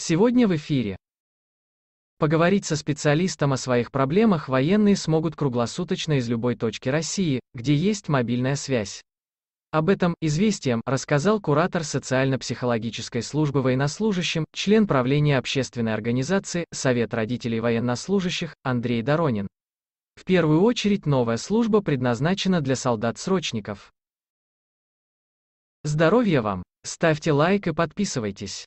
Сегодня в эфире. Поговорить со специалистом о своих проблемах военные смогут круглосуточно из любой точки России, где есть мобильная связь. Об этом Известиям рассказал куратор социально-психологической службы военнослужащим, член правления общественной организации «Совет родителей военнослужащих» Андрей Доронин. В первую очередь новая служба предназначена для солдат-срочников. Здоровья вам! Ставьте лайк и подписывайтесь.